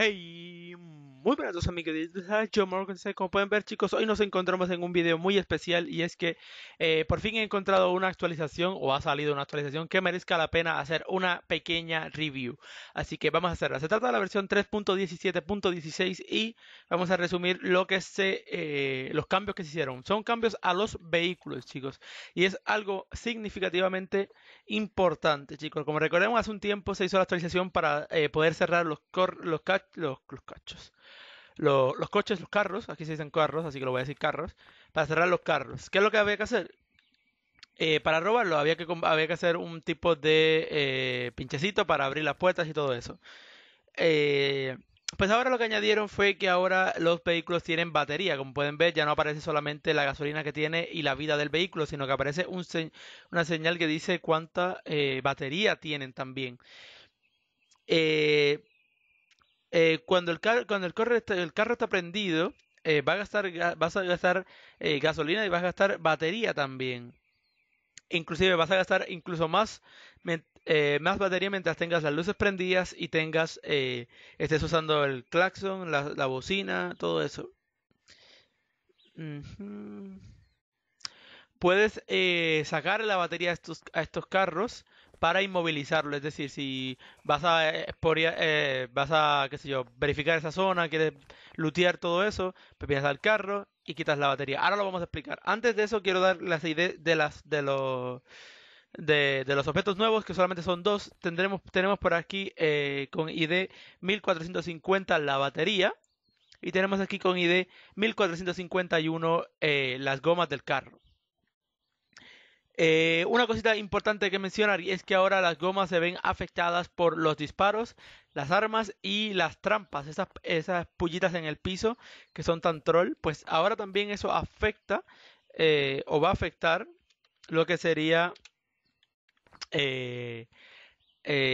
Hey! Muy buenas amigos de Morgan. Como pueden ver, chicos, hoy nos encontramos en un video muy especial y es que eh, por fin he encontrado una actualización o ha salido una actualización que merezca la pena hacer una pequeña review. Así que vamos a hacerla. Se trata de la versión 3.17.16 y vamos a resumir lo que se, eh, los cambios que se hicieron. Son cambios a los vehículos, chicos, y es algo significativamente importante, chicos. Como recordemos, hace un tiempo se hizo la actualización para eh, poder cerrar los, los cachos los coches, los carros, aquí se dicen carros, así que lo voy a decir carros, para cerrar los carros. ¿Qué es lo que había que hacer? Eh, para robarlo había que, que hacer un tipo de eh, pinchecito para abrir las puertas y todo eso. Eh, pues ahora lo que añadieron fue que ahora los vehículos tienen batería. Como pueden ver, ya no aparece solamente la gasolina que tiene y la vida del vehículo, sino que aparece una señal que dice cuánta batería tienen también. Eh, eh, cuando, el car el, carro está, el carro está prendido, eh, va a gastar, vas a gastar eh, gasolina y vas a gastar batería también. Inclusive vas a gastar incluso más, eh, más batería mientras tengas las luces prendidas y tengas estés usando el claxon, la, bocina, todo eso. Puedes sacar la batería a estos, a estos carros para inmovilizarlo. Es decir, si vas a, eh, vas a, yo, verificar esa zona, quieres lutear todo eso, pues piensas al carro y quitas la batería. Ahora lo vamos a explicar. Antes de eso quiero dar las ideas de las de los de, los objetos nuevos, que solamente son dos. Tendremos, tenemos por aquí eh, con ID 1450 la batería. Y tenemos aquí con ID 1451 eh, las gomas del carro. Eh, una cosita importante que mencionar es que ahora las gomas se ven afectadas por los disparos, las armas y las trampas, esas, esas pullitas en el piso que son tan troll, pues ahora también eso afecta eh, o va a afectar lo que sería eh,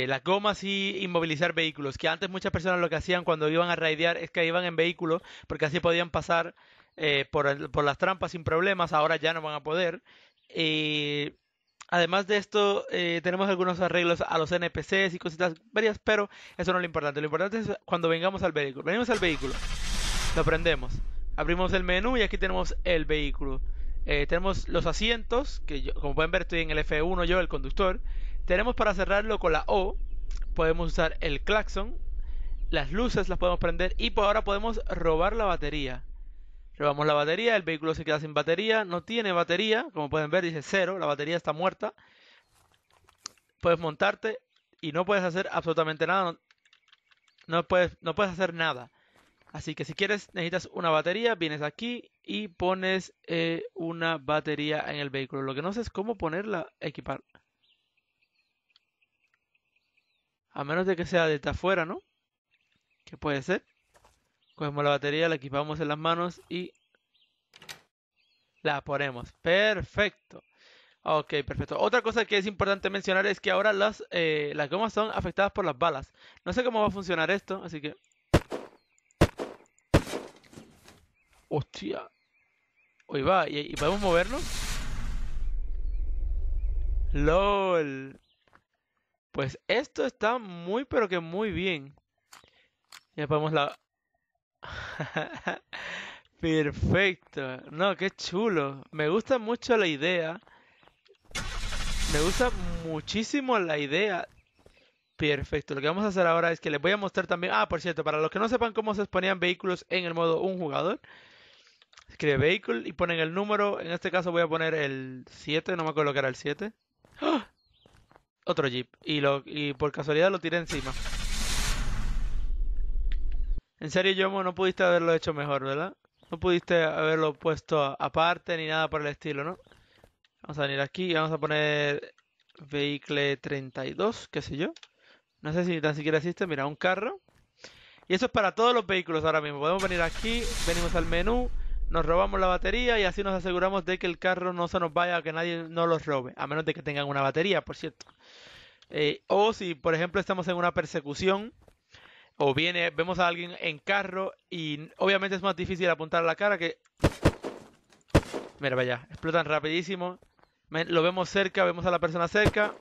las gomas y inmovilizar vehículos. Que antes muchas personas lo que hacían cuando iban a raidear es que iban en vehículo porque así podían pasar por, por, las trampas sin problemas. Ahora ya no van a poder. Eh, además de esto, eh, tenemos algunos arreglos a los NPCs y cositas varias, pero eso no es lo importante. Lo importante es cuando vengamos al vehículo. Venimos al vehículo, lo prendemos, abrimos el menú y aquí tenemos el vehículo. Eh, tenemos los asientos, que como pueden ver estoy en el F1 yo, el conductor. Tenemos para cerrarlo con la O, podemos usar el claxon, las luces las podemos prender y por ahora podemos robar la batería. Llevamos la batería, el vehículo se queda sin batería, no tiene batería, como pueden ver dice cero, la batería está muerta. Puedes montarte y no puedes hacer absolutamente nada, no, puedes, no puedes hacer nada. Así que si quieres, necesitas una batería, vienes aquí y pones eh, una batería en el vehículo. Lo que no sé es cómo ponerla, equipar. A menos de que sea desde afuera, ¿no? Que puede ser. Cogemos la batería, la equipamos en las manos y la ponemos. Perfecto. Ok, perfecto. Otra cosa que es importante mencionar es que ahora las, eh, las gomas son afectadas por las balas. No sé cómo va a funcionar esto, así que... Hostia. Hoy va, ¿Y, podemos movernos? LOL. Pues esto está muy pero que muy bien. Ya podemos la Perfecto. No, qué chulo. Me gusta mucho la idea. Me gusta muchísimo la idea. Perfecto. Lo que vamos a hacer ahora es que les voy a mostrar también... Ah, por cierto, para los que no sepan cómo se exponían vehículos en el modo un jugador, escribe vehículo y ponen el número. En este caso voy a poner el 7, no me acuerdo que era el 7. ¡Ah! Otro jeep. Y, lo, y por casualidad lo tiré encima. En serio, yo no pudiste haberlo hecho mejor, ¿verdad? No pudiste haberlo puesto aparte ni nada por el estilo, ¿no? Vamos a venir aquí y vamos a poner vehículo 32, qué sé yo. No sé si tan siquiera existe, mira, un carro. Y eso es para todos los vehículos ahora mismo. Podemos venir aquí, venimos al menú, nos robamos la batería y así nos aseguramos de que el carro no se nos vaya que nadie nos los robe. A menos de que tengan una batería, por cierto. Eh, o si, por ejemplo, estamos en una persecución o viene, vemos a alguien en carro y obviamente es más difícil apuntar a la cara que... Mira, vaya, explotan rapidísimo. Lo vemos cerca, vemos a la persona cerca.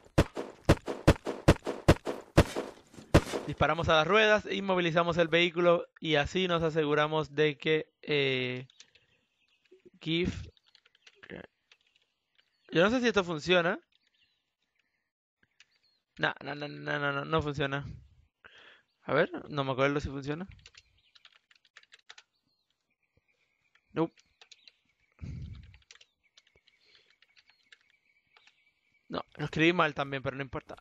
Disparamos a las ruedas, inmovilizamos el vehículo y así nos aseguramos de que... Eh, GIF... Yo no sé si esto funciona. No, no, no, no, no, no, no funciona. A ver, no me acuerdo si funciona. No. No, lo escribí mal también, pero no importa.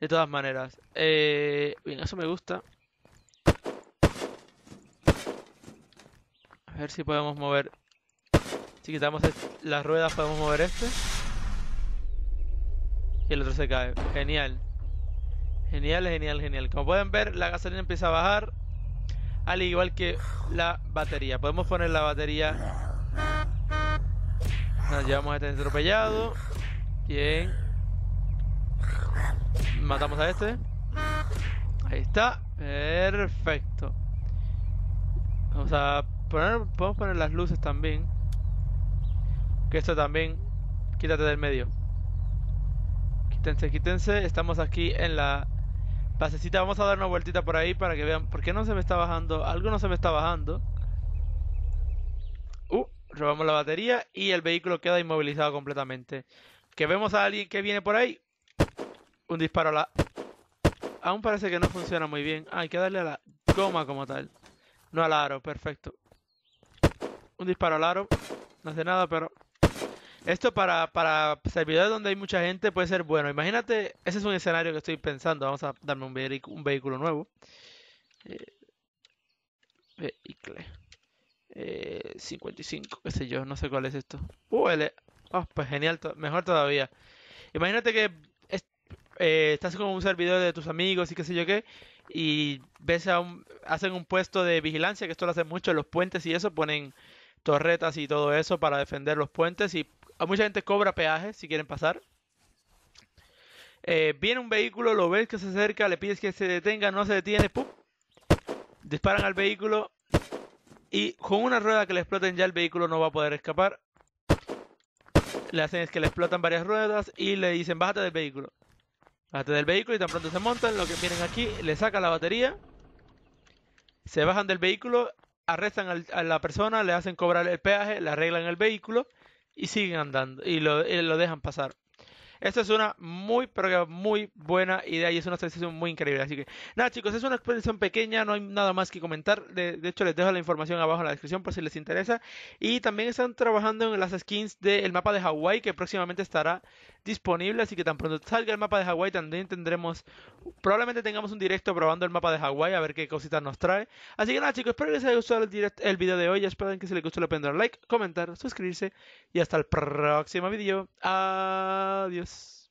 De todas maneras. Eh, bien, eso me gusta. A ver si podemos mover... Si quitamos las ruedas podemos mover este. Y el otro se cae. Genial. Genial, genial, genial. Como pueden ver, la gasolina empieza a bajar, al igual que la batería. Podemos poner la batería. Nos llevamos a este atropellado. Bien. Matamos a este. Ahí está. Perfecto. Vamos a poner, podemos poner las luces también. Que esto también, quítate del medio. Quítense, quítense. Estamos aquí en la Pasesita, vamos a dar una vueltita por ahí para que vean. ¿Por qué no se me está bajando? Algo no se me está bajando. Uh, robamos la batería y el vehículo queda inmovilizado completamente. Que vemos a alguien que viene por ahí. Un disparo a la... Aún parece que no funciona muy bien. Ah, hay que darle a la goma como tal. No al aro, perfecto. Un disparo al aro. No hace nada, pero esto para, para servidores donde hay mucha gente puede ser bueno. Imagínate, ese es un escenario que estoy pensando. Vamos a darme un, vehículo, un vehículo nuevo. Eh, vehículo. Eh, 55, qué sé yo, no sé cuál es esto. UL. Uh, oh, pues genial, mejor todavía. Imagínate que eh, estás con un servidor de tus amigos y qué sé yo qué, y ves hacen un puesto de vigilancia, que esto lo hacen mucho en los puentes y eso, ponen torretas y todo eso para defender los puentes y a mucha gente cobra peaje si quieren pasar. Eh, viene un vehículo, lo ves que se acerca, le pides que se detenga, no se detiene, ¡pum! Disparan al vehículo y con una rueda que le exploten ya el vehículo no va a poder escapar. Le hacen es que le explotan varias ruedas y le dicen bájate del vehículo. Bájate del vehículo y tan pronto se montan, lo que vienen aquí, le sacan la batería, se bajan del vehículo, arrestan a la persona, le hacen cobrar el peaje, le arreglan el vehículo y siguen andando y lo, eh, lo dejan pasar. Esta es una muy, pero muy buena idea y es una sensación muy increíble. Así que, nada, chicos, es una exposición pequeña, no hay nada más que comentar. De, hecho, les dejo la información abajo en la descripción por si les interesa. Y también están trabajando en las skins del mapa de Hawái que próximamente estará disponible. Así que tan pronto salga el mapa de Hawái, también tendremos. Probablemente tengamos un directo probando el mapa de Hawái, a ver qué cositas nos trae. Así que nada, chicos, espero que les haya gustado el, direct, el video de hoy. Espero que si les gustó, le pueden like, comentar, suscribirse. Y hasta el próximo video. Adiós.